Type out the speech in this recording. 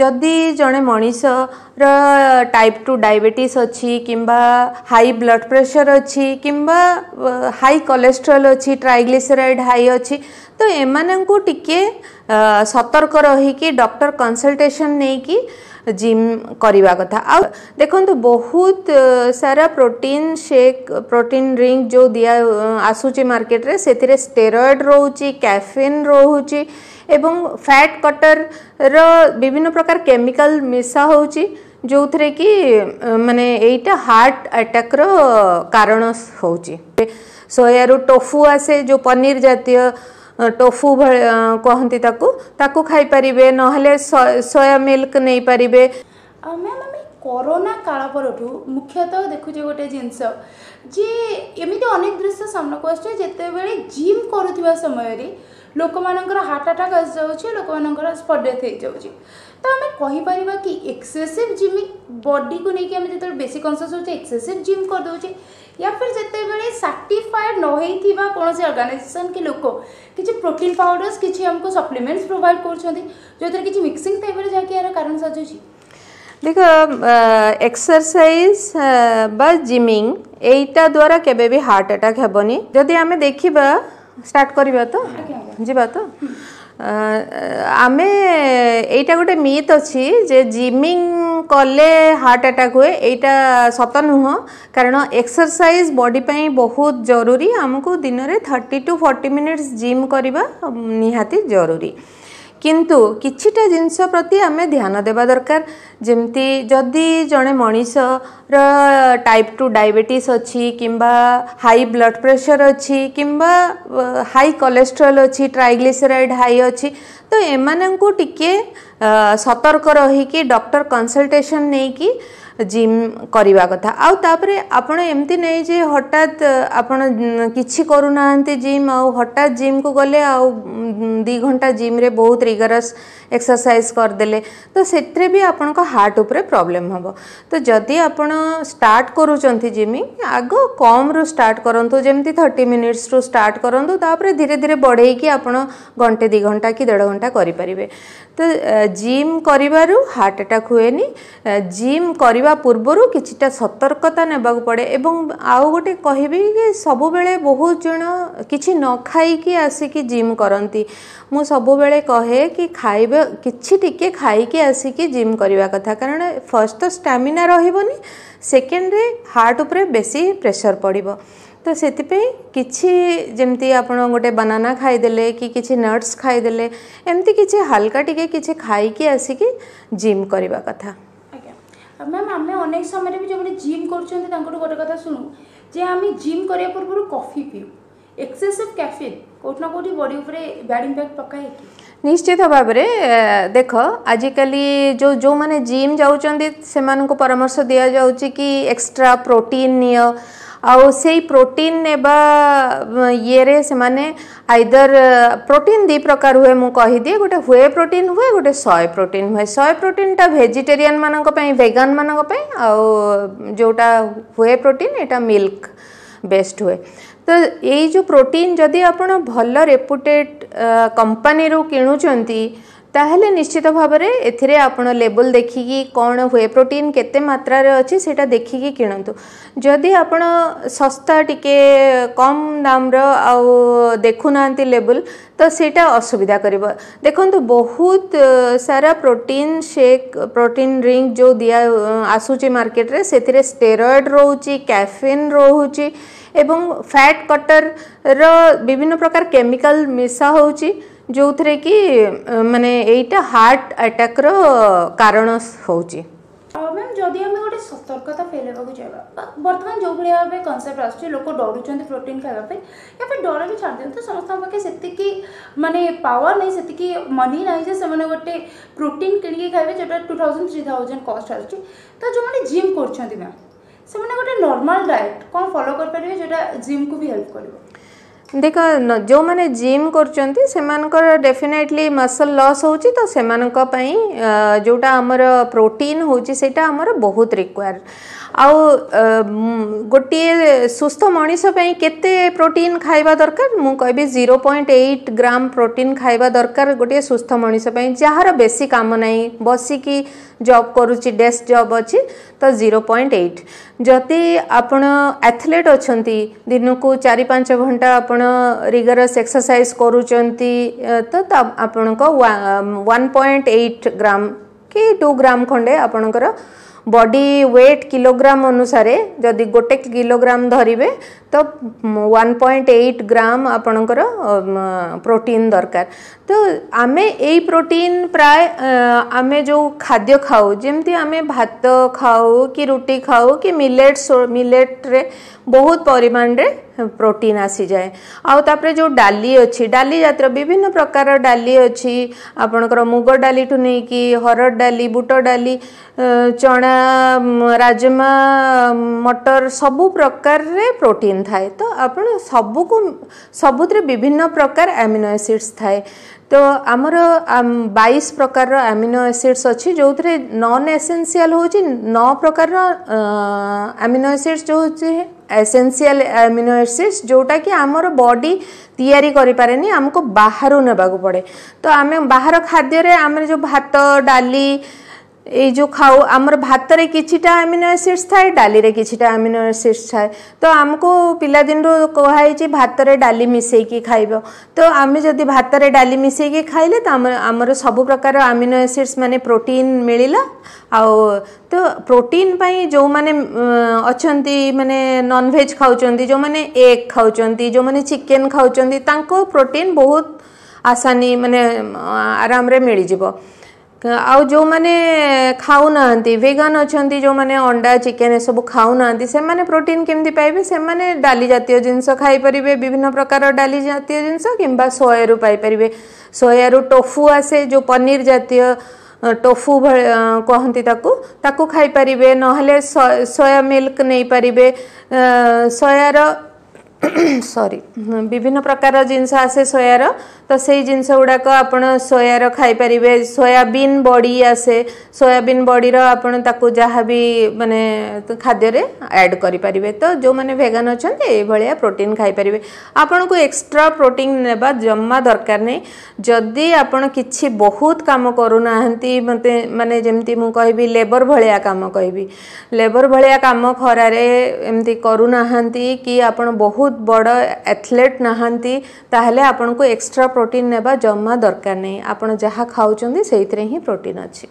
ଯଦି ଜଣେ ମଣିଷର ଟାଇପ୍ ଟୁ ଡାଇବେଟିସ୍ ଅଛି କିମ୍ବା ହାଇ ବ୍ଲଡ଼ ପ୍ରେସର ଅଛି କିମ୍ବା ହାଇ କୋଲେଷ୍ଟ୍ରଲ୍ ଅଛି ଟ୍ରାଇଗ୍ଲିସେରାଇଡ୍ ହାଇ ଅଛି ତ ଏମାନଙ୍କୁ ଟିକେ ସତର୍କ ରହିକି ଡକ୍ଟର କନସଲଟେସନ୍ ନେଇକି ଜିମ୍ କରିବା କଥା ଆଉ ଦେଖନ୍ତୁ ବହୁତ ସାରା ପ୍ରୋଟିନ୍ ଶେକ୍ ପ୍ରୋଟିନ୍ ଡ୍ରିଙ୍କ୍ ଯେଉଁ ଦିଆ ଆସୁଛି ମାର୍କେଟରେ ସେଥିରେ ଷ୍ଟେରଏଡ଼୍ ରହୁଛି କ୍ୟାଫିନ୍ ରହୁଛି ଏବଂ ଫ୍ୟାଟ୍ କଟରର ବିଭିନ୍ନ ପ୍ରକାର କେମିକାଲ ମିଶା ହେଉଛି ଯେଉଁଥିରେ କି ମାନେ ଏଇଟା ହାର୍ଟ ଆଟାକ୍ର କାରଣ ହେଉଛି ସୋୟାରୁ ଟୋଫୁ ଆସେ ଯେଉଁ ପନିର ଜାତୀୟ ଟୋଫୁ କହନ୍ତି ତାକୁ ତାକୁ ଖାଇପାରିବେ ନହେଲେ ସୋୟା ମିଲ୍କ ନେଇପାରିବେ ମ୍ୟାମ୍ କରୋନା କାଳ ପରଠୁ ମୁଖ୍ୟତଃ ଦେଖୁଛେ ଗୋଟେ ଜିନିଷ ଯେ ଏମିତି ଅନେକ ଦୃଶ୍ୟ ସାମ୍ନାକୁ ଆସୁଛି ଯେତେବେଳେ ଜିମ୍ କରୁଥିବା ସମୟରେ ଲୋକମାନଙ୍କର ହାର୍ଟ ଆଟାକ୍ ଆସିଯାଉଛି ଲୋକମାନଙ୍କର ସ୍ପଟଡେଥ୍ ହେଇଯାଉଛି ତ ଆମେ କହିପାରିବା କି ଏକ୍ସେସିଭ୍ ଜିମ୍ ବଡିକୁ ନେଇକି ଆମେ ଯେତେବେଳେ ବେଶୀ କନସିୟସ୍ ହେଉଛେ ଏକ୍ସେସିଭ୍ ଜିମ୍ କରିଦେଉଛେ ୟା ଫିର୍ ଯେତେବେଳେ ସାର୍ଟିଫାଏଡ୍ ନ ହେଇଥିବା କୌଣସି ଅର୍ଗାନାଇଜେସନ୍ କି ଲୋକ କିଛି ପ୍ରୋଟିନ୍ ପାଉଡର୍ସ କିଛି ଆମକୁ ସପ୍ଲିମେଣ୍ଟସ୍ ପ୍ରୋଭାଇଡ଼ କରୁଛନ୍ତି ଯେଉଁଥିରେ କିଛି ମିକ୍ସିଂ ଥାଇପାରେ ଯାହାକି ଏହାର କାରଣ ସାଜୁଛି ଦେଖ ଏକ୍ସରସାଇଜ୍ ବା ଜିମିଂ ଏଇଟା ଦ୍ୱାରା କେବେ ବି ହାର୍ଟ ଆଟାକ୍ ହେବନି ଯଦି ଆମେ ଦେଖିବା ଷ୍ଟାର୍ଟ କରିବା ତ ଯିବା ତ ଆମେ ଏଇଟା ଗୋଟେ ମିଥ୍ ଅଛି ଯେ ଜିମିଂ କଲେ ହାର୍ଟ ଆଟାକ୍ ହୁଏ ଏଇଟା ସତ ନୁହଁ କାରଣ ଏକ୍ସରସାଇଜ୍ ବଡି ପାଇଁ ବହୁତ ଜରୁରୀ ଆମକୁ ଦିନରେ thirty to forty minutes gym କରିବା ନିହାତି ଜରୁରୀ କିନ୍ତୁ କିଛିଟା ଜିନିଷ ପ୍ରତି ଆମେ ଧ୍ୟାନ ଦେବା ଦରକାର ଯେମିତି ଯଦି ଜଣେ ମଣିଷର ଟାଇପ୍ ଟୁ ଡାଇବେଟିସ୍ ଅଛି କିମ୍ବା ହାଇ ବ୍ଲଡ଼ ପ୍ରେସର୍ ଅଛି କିମ୍ବା ହାଇ କୋଲେଷ୍ଟ୍ରଲ୍ ଅଛି ଟ୍ରାଇଗ୍ଲିସେରାଇଡ଼୍ ହାଇ ଅଛି ତ ଏମାନଙ୍କୁ ଟିକେ ସତର୍କ ରହିକି ଡକ୍ଟର କନସଲଟେସନ୍ ନେଇକି ଜିମ୍ କରିବା କଥା ଆଉ ତାପରେ ଆପଣ ଏମିତି ନାହିଁ ଯେ ହଠାତ୍ ଆପଣ କିଛି କରୁନାହାନ୍ତି ଜିମ୍ ଆଉ ହଠାତ୍ ଜିମ୍କୁ ଗଲେ ଆଉ ଦୁଇ ଘଣ୍ଟା ଜିମ୍ରେ ବହୁତ ରିଗରସ୍ ଏକ୍ସରସାଇଜ୍ କରିଦେଲେ ତ ସେଥିରେ ବି ଆପଣଙ୍କ ହାର୍ଟ ଉପରେ ପ୍ରୋବ୍ଲେମ୍ ହେବ ତ ଯଦି ଆପଣ ଷ୍ଟାର୍ଟ କରୁଛନ୍ତି ଜିମିଂ ଆଗ କମ୍ରୁ ଷ୍ଟାର୍ଟ କରନ୍ତୁ ଯେମିତି ଥର୍ଟି ମିନିଟ୍ସରୁ ଷ୍ଟାର୍ଟ କରନ୍ତୁ ତାପରେ ଧୀରେ ଧୀରେ ବଢ଼େଇକି ଆପଣ ଘଣ୍ଟେ ଦୁଇ ଘଣ୍ଟା କି ଦେଢ଼ ଘଣ୍ଟା କରିପାରିବେ ତ ଜିମ୍ କରିବାରୁ ହାର୍ଟ ଆଟାକ୍ ହୁଏନି ଜିମ୍ କରିବା କରିବା ପୂର୍ବରୁ କିଛିଟା ସତର୍କତା ନେବାକୁ ପଡ଼େ ଏବଂ ଆଉ ଗୋଟେ କହିବି କି ସବୁବେଳେ ବହୁତ ଜଣ କିଛି ନ ଖାଇକି ଆସିକି ଜିମ୍ କରନ୍ତି ମୁଁ ସବୁବେଳେ କହେ କି ଖାଇବା କିଛି ଟିକେ ଖାଇକି ଆସିକି ଜିମ୍ କରିବା କଥା କାରଣ ଫାର୍ଷ୍ଟ ତ ଷ୍ଟାମିନା ରହିବନି ସେକେଣ୍ଡରେ ହାର୍ଟ ଉପରେ ବେଶୀ ପ୍ରେସର ପଡ଼ିବ ତ ସେଥିପାଇଁ କିଛି ଯେମିତି ଆପଣ ଗୋଟେ ବାନାନା ଖାଇଦେଲେ କି କିଛି ନଟ୍ସ ଖାଇଦେଲେ ଏମିତି କିଛି ହାଲକା ଟିକେ କିଛି ଖାଇକି ଆସିକି ଜିମ୍ କରିବା କଥା ମ୍ୟାମ୍ ଆମେ ଅନେକ ସମୟରେ ବି ଯେଉଁମାନେ ଜିମ୍ କରୁଛନ୍ତି ତାଙ୍କଠୁ ଗୋଟେ କଥା ଶୁଣୁ ଯେ ଆମେ ଜିମ୍ କରିବା ପୂର୍ବରୁ କଫି ପିଉ ଏକ୍ସେସିଭ୍ କ୍ୟାଫିନ୍ କେଉଁଠି ନା କେଉଁଠି ବଡ଼ି ଉପରେ ବ୍ୟାଡ୍ ଇମ୍ପାକ୍ଟ ପକାଏ କି ନିଶ୍ଚିତ ଭାବରେ ଦେଖ ଆଜିକାଲି ଯେଉଁ ଯେଉଁମାନେ ଜିମ୍ ଯାଉଛନ୍ତି ସେମାନଙ୍କୁ ପରାମର୍ଶ ଦିଆଯାଉଛି କି ଏକ୍ସଟ୍ରା ପ୍ରୋଟିନ୍ ନିଅ आई प्रोटीन ने ये से माने आइदर प्रोटीन दी प्रकार हुए मुझे कहीदे गोटे हुए प्रोटीन हुए गोटे सय प्रोटीन हुए सय प्रोटीन टा भेजिटेरियान मानक भेगान मानक आउटा हुए प्रोटीन यहाँ मिल्क बेस्ट हुए तो यही जो प्रोटीन जदि आप भल रेपुटेड कंपानी रू कि ତାହେଲେ ନିଶ୍ଚିତ ଭାବରେ ଏଥିରେ ଆପଣ ଲେବଲ୍ ଦେଖିକି କ'ଣ ହୁଏ ପ୍ରୋଟିନ୍ କେତେ ମାତ୍ରାରେ ଅଛି ସେଇଟା ଦେଖିକି କିଣନ୍ତୁ ଯଦି ଆପଣ ଶସ୍ତା ଟିକେ କମ୍ ଦାମର ଆଉ ଦେଖୁନାହାନ୍ତି ଲେବଲ୍ ତ ସେଇଟା ଅସୁବିଧା କରିବ ଦେଖନ୍ତୁ ବହୁତ ସାରା ପ୍ରୋଟିନ୍ ଶେକ୍ ପ୍ରୋଟିନ୍ ଡ୍ରିଙ୍କ୍ ଯେଉଁ ଦିଆ ଆସୁଛି ମାର୍କେଟରେ ସେଥିରେ ଷ୍ଟେରଏଡ଼୍ ରହୁଛି କ୍ୟାଫିନ୍ ରହୁଛି ଏବଂ ଫ୍ୟାଟ୍ କଟରର ବିଭିନ୍ନ ପ୍ରକାର କେମିକାଲ୍ ମିଶା ହେଉଛି ଯେଉଁଥିରେ କି ମାନେ ଏଇଟା ହାର୍ଟ ଆଟାକ୍ର କାରଣ ହେଉଛି ମ୍ୟାମ୍ ଯଦି ଆମେ ଗୋଟେ ସତର୍କତା ଫେଲେଇବାକୁ ଚାହିଁବା ବର୍ତ୍ତମାନ ଯେଉଁଭଳି ଭାବେ କନସେପ୍ଟ ଆସୁଛି ଲୋକ ଡରୁଛନ୍ତି ପ୍ରୋଟିନ୍ ଖାଇବା ପାଇଁ ୟା ପାଇଁ ଡର ବି ଛାଡ଼ି ଦିଅନ୍ତୁ ସମସ୍ତଙ୍କ ପାଖେ ସେତିକି ମାନେ ପାୱାର ନାହିଁ ସେତିକି ମନି ନାହିଁ ଯେ ସେମାନେ ଗୋଟେ ପ୍ରୋଟିନ୍ କିଣିକି ଖାଇବେ ଯେଉଁଟା ଟୁ ଥାଉଜେଣ୍ଡ ଥ୍ରୀ ଥାଉଜେଣ୍ଡ କଷ୍ଟ ଆସୁଛି ତ ଯେଉଁମାନେ ଜିମ୍ କରୁଛନ୍ତି ମ୍ୟାମ୍ ସେମାନେ ଗୋଟେ ନର୍ମାଲ୍ ଡାଏଟ୍ କ'ଣ ଫଲୋ କରିପାରିବେ ଯେଉଁଟା ଜିମ୍କୁ ବି ହେଲ୍ପ କରିବ ଦେଖ ଯେଉଁମାନେ ଜିମ୍ କରୁଛନ୍ତି ସେମାନଙ୍କର ଡେଫିନେଟଲି ମସଲ୍ ଲସ୍ ହେଉଛି ତ ସେମାନଙ୍କ ପାଇଁ ଯେଉଁଟା ଆମର ପ୍ରୋଟିନ୍ ହେଉଛି ସେଇଟା ଆମର ବହୁତ ରିକ୍ୱାୟାର ଆଉ ଗୋଟିଏ ସୁସ୍ଥ ମଣିଷ ପାଇଁ କେତେ ପ୍ରୋଟିନ୍ ଖାଇବା ଦରକାର ମୁଁ କହିବି zero point eight gram protein ଖାଇବା ଦରକାର ଗୋଟିଏ ସୁସ୍ଥ ମଣିଷ ପାଇଁ ଯାହାର ବେଶୀ କାମ ନାହିଁ ବସିକି ଜବ୍ କରୁଛି ଡେସ୍କ ଜବ୍ ଅଛି ତ ଜିରୋ ପଏଣ୍ଟ ଏଇଟ୍ ଯଦି ଆପଣ ଆଥଲେଟ୍ ଅଛନ୍ତି ଦିନକୁ ଚାରି ପାଞ୍ଚ ଘଣ୍ଟା ଆପଣ ରିଗରସ୍ ଏକ୍ସରସାଇଜ୍ କରୁଛନ୍ତି ତ ଆପଣଙ୍କ ୱାନ୍ ପଏଣ୍ଟ ଏଇଟ୍ ଗ୍ରାମ କି ଟୁ ଗ୍ରାମ ଖଣ୍ଡେ ଆପଣଙ୍କର বডি ওয়েট কিলোগ্রাম অনুসারে যদি গোটে কিলোগ্রাম ধরিবে তো ওয়ান পয়েন্ট এইট গ্রাম আপনার প্রোটিন দরকার তো আমি এই প্রোটিন প্রায় আমি যে খাদ্য খাও যেমতি আমি ভাত খাও কি রুটি খাও কি মিলেট মিলেট্রে বহুত পরিমাণে ପ୍ରୋଟିନ୍ ଆସିଯାଏ ଆଉ ତାପରେ ଯେଉଁ ଡାଲି ଅଛି ଡାଲି ଜାତୀୟ ବିଭିନ୍ନ ପ୍ରକାର ଡାଲି ଅଛି ଆପଣଙ୍କର ମୁଗ ଡାଲିଠୁ ନେଇକି ହରଡ଼ ଡାଲି ବୁଟ ଡାଲି ଚଣା ରାଜମା ମଟର ସବୁ ପ୍ରକାରରେ ପ୍ରୋଟିନ୍ ଥାଏ ତ ଆପଣ ସବୁକୁ ସବୁଥିରେ ବିଭିନ୍ନ ପ୍ରକାର ଆମିନୋ ଏସିଡ଼୍ସ ଥାଏ তো আমার বাইশ প্রকার আমিনো এসিডস অছি যে নন এসেনসিয়াল হচ্ছে ন প্রকার আমিনো এসিডস যে হচ্ছে এসেনসিয়াল আমিনো এসিডস যেটা কি আমার বডি তৈরি করে পারেনি আমাকে বাহারু নেওয়া পড়ে তো আমি বাহার খাদ্যরে আমি যে ভাত ডালি এই যে খাও আমার ভাতরে কিছুটা আমিনো এসিডস থাকে ডালিরে কিছুটা আমিনো এসিডস থাকে তো আমি পিলাদিন কুহাইছি ভাতরে ডালি মিশাইকি খাইব তো আমি যদি ভাতরে ডালি মিশাইকি খাইলে তো আমার সবু প্রকার আমিনো এসিডস মানে প্রোটিন মিলিলা আও তো প্রোটিন পাই ଯେଉଁ ମାନେ ଅଛନ୍ତି ମାନେ ନନଭେଜ୍ ଖାଉଛନ୍ତି ଯେଉଁମାନେ ଏଗ୍ ଖାଉଛନ୍ତି ଯେଉଁମାନେ ଚିକେନ୍ ଖାଉଛନ୍ତି ତାଙ୍କ ପ୍ରୋଟିନ୍ ବହୁତ ଆସାନୀ ମାନେ ଆରାମରେ ମିଳିଯିବ आउ जो मैंने खाऊना वेगान अच्छा जो मैंने अंडा चिकेन सब खाऊना से मैंने प्रोटीन केमती पाइबे से मैंने डाली जतियों जिनस खाई विभिन्न प्रकार डाली जतियों जिनस कि सोया रू पाइपर सोया रू टोफु आसे जो पनीर जितिय टोफु कहती खाई ना सोया मिल्क नहीं पारे सोयार ସରି ବିଭିନ୍ନ ପ୍ରକାର ଜିନିଷ ଆସେ ସୋୟାର ତ ସେଇ ଜିନିଷ ଗୁଡ଼ାକ ଆପଣ ସୋୟାର ଖାଇପାରିବେ ସୋୟାବିନ୍ ବଡ଼ି ଆସେ ସୋୟାବିନ୍ ବଡ଼ିର ଆପଣ ତାକୁ ଯାହା ବି ମାନେ ଖାଦ୍ୟରେ ଆଡ଼୍ କରିପାରିବେ ତ ଯେଉଁମାନେ ଭେଗାନ୍ ଅଛନ୍ତି ଏଇଭଳିଆ ପ୍ରୋଟିନ୍ ଖାଇପାରିବେ ଆପଣଙ୍କୁ ଏକ୍ସଟ୍ରା ପ୍ରୋଟିନ୍ ନେବା ଜମା ଦରକାର ନାହିଁ ଯଦି ଆପଣ କିଛି ବହୁତ କାମ କରୁନାହାନ୍ତି ମୋତେ ମାନେ ଯେମିତି ମୁଁ କହିବି ଲେବର୍ ଭଳିଆ କାମ କହିବି ଲେବର୍ ଭଳିଆ କାମ ଖରାରେ ଏମିତି କରୁନାହାନ୍ତି କି ଆପଣ ବହୁତ ବହୁତ ବଡ଼ ଆଥଲେଟ୍ ନାହାନ୍ତି ତାହେଲେ ଆପଣଙ୍କୁ ଏକ୍ସଟ୍ରା ପ୍ରୋଟିନ୍ ନେବା ଜମା ଦରକାର ନାହିଁ ଆପଣ ଯାହା ଖାଉଛନ୍ତି ସେଇଥିରେ ହିଁ ପ୍ରୋଟିନ୍ ଅଛି